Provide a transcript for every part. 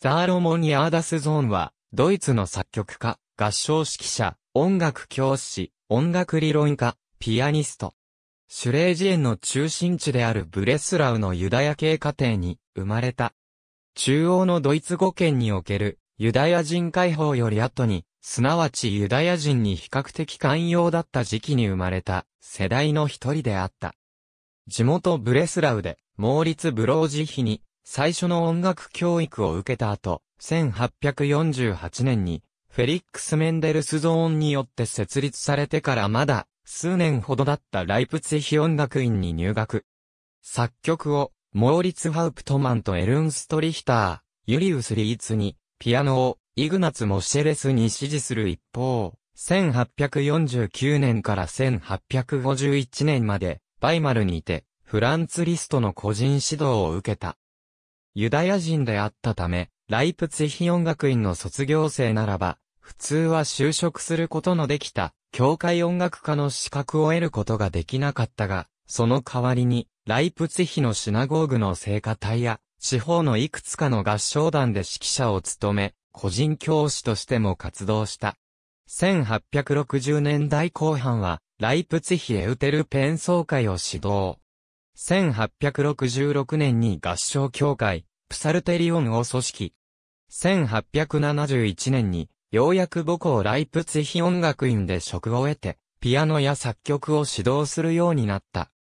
ザーロモニ・アーダスゾーンは、ドイツの作曲家、合唱指揮者、音楽教師、音楽理論家、ピアニスト。シュレージエンの中心地であるブレスラウのユダヤ系家庭に生まれた。中央のドイツ語圏におけるユダヤ人解放より後に、すなわちユダヤ人に比較的寛容だった時期に生まれた世代の一人であった。地元ブレスラウで、モーリツ・ブロージヒに最初の音楽教育を受けた後、1848年に、フェリックス・メンデルスゾーンによって設立されてからまだ、数年ほどだったライプツィヒ音楽院に入学。作曲を、モーリツ・ハウプトマンとエルンストリヒター、ユリウス・リーツに、ピアノを、イグナツ・モシェレスに指示する一方、1849年から1851年まで、バイマルにいて、フランツ・リストの個人指導を受けた。ユダヤ人であったため、ライプツィヒ音楽院の卒業生ならば、普通は就職することのできた、教会音楽家の資格を得ることができなかったが、その代わりに、ライプツィヒのシナゴーグの聖歌隊や、地方のいくつかの合唱団で指揮者を務め、個人教師としても活動した。1860年代後半は、ライプツィヒエウテルペン総会を指導。1866年に合唱協会、プサルテリオンを組織。1871年に、ようやく母校ライプツヒ音楽院で職を得て、ピアノや作曲を指導するようになった。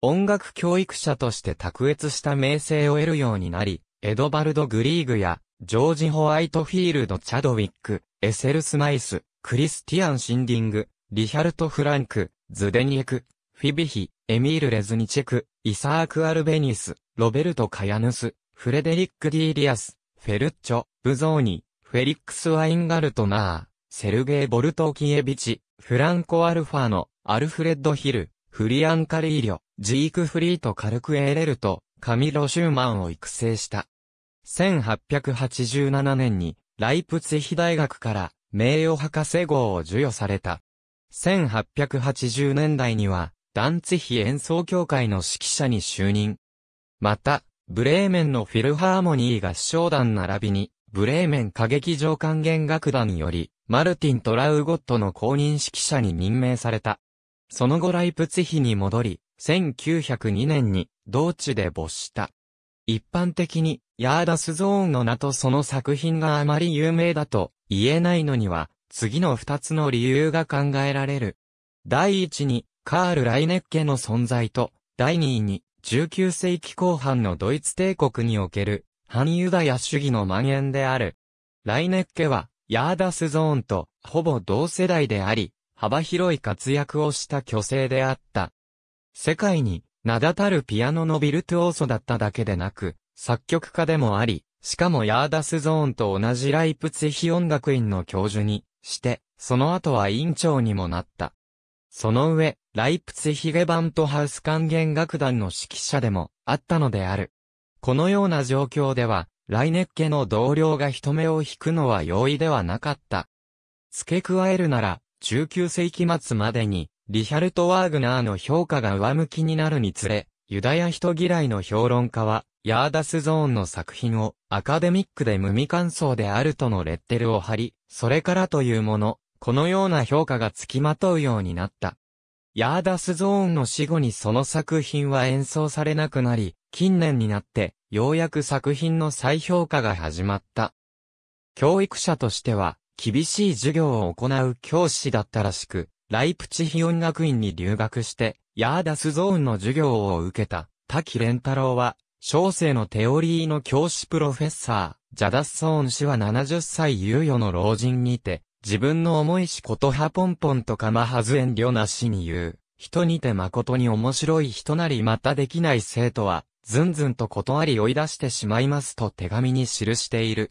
音楽教育者として卓越した名声を得るようになり、エドバルド・グリーグや、ジョージ・ホワイトフィールド・チャドウィック、エセル・スマイス、クリスティアン・シンディング、リヒャルト・フランク、ズデニエク、フィビヒ、エミール・レズニチェク、イサーク・アルベニス、ロベルト・カヤヌス、フレデリック・ディーリアス、フェルッチョ、ブゾーニ、フェリックス・ワインガルトナー、セルゲイ・ボルトキエビチ、フランコ・アルファーの、アルフレッド・ヒル、フリアン・カリーリョ、ジーク・フリート・カルクエーレルと、カミロ・シューマンを育成した。1887年に、ライプツィヒ大学から、名誉博士号を授与された。1880年代には、ダンツヒ演奏協会の指揮者に就任。また、ブレーメンのフィルハーモニー合唱団並びに、ブレーメン歌劇場管弦楽団より、マルティン・トラウゴットの公認指揮者に任命された。その後ライプツヒに戻り、1902年に、同地で没した。一般的に、ヤーダスゾーンの名とその作品があまり有名だと言えないのには、次の二つの理由が考えられる。第一に、カール・ライネッケの存在と、第2位に、19世紀後半のドイツ帝国における、反ユダヤ主義の蔓延である。ライネッケは、ヤーダスゾーンと、ほぼ同世代であり、幅広い活躍をした巨星であった。世界に、名だたるピアノのビルトゥオーソだっただけでなく、作曲家でもあり、しかもヤーダスゾーンと同じライプツィヒ音楽院の教授に、して、その後は院長にもなった。その上、ライプツヒゲバントハウス管弦楽団の指揮者でもあったのである。このような状況では、ライネッケの同僚が人目を引くのは容易ではなかった。付け加えるなら、19世紀末までに、リヒャルト・ワーグナーの評価が上向きになるにつれ、ユダヤ人嫌いの評論家は、ヤーダスゾーンの作品をアカデミックで無味感想であるとのレッテルを貼り、それからというもの、このような評価が付きまとうようになった。ヤーダスゾーンの死後にその作品は演奏されなくなり、近年になって、ようやく作品の再評価が始まった。教育者としては、厳しい授業を行う教師だったらしく、ライプチヒ音楽院に留学して、ヤーダスゾーンの授業を受けた、滝蓮太郎は、小生のテオリーの教師プロフェッサー、ジャダスソーン氏は70歳猶予の老人にて、自分の思いしことはポンポンとかまはず遠慮なしに言う。人にて誠に面白い人なりまたできない生徒は、ずんずんと断り追い出してしまいますと手紙に記している。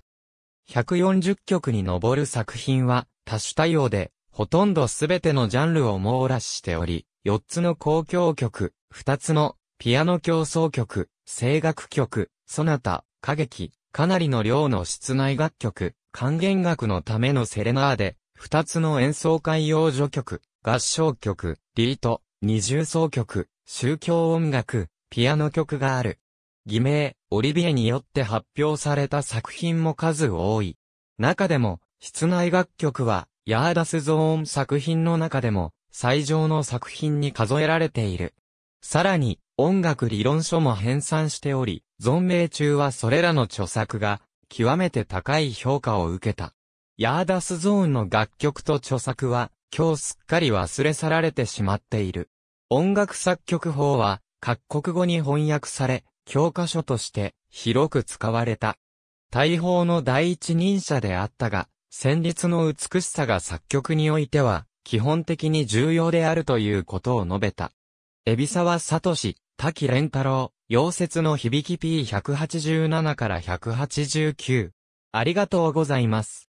140曲に上る作品は多種多様で、ほとんどすべてのジャンルを網羅しており、4つの公共曲、2つのピアノ競争曲、声楽曲、そなた、歌劇、かなりの量の室内楽曲、管弦楽のためのセレナーデ、二つの演奏会用助曲、合唱曲、リート、二重奏曲、宗教音楽、ピアノ曲がある。偽名、オリビエによって発表された作品も数多い。中でも、室内楽曲は、ヤーダスゾーン作品の中でも、最上の作品に数えられている。さらに、音楽理論書も編纂しており、存命中はそれらの著作が、極めて高い評価を受けた。ヤーダスゾーンの楽曲と著作は、今日すっかり忘れ去られてしまっている。音楽作曲法は、各国語に翻訳され、教科書として広く使われた。大砲の第一人者であったが、旋律の美しさが作曲においては、基本的に重要であるということを述べた。海老沢聡、滝蓮太郎、溶接の響き P187 から189。ありがとうございます。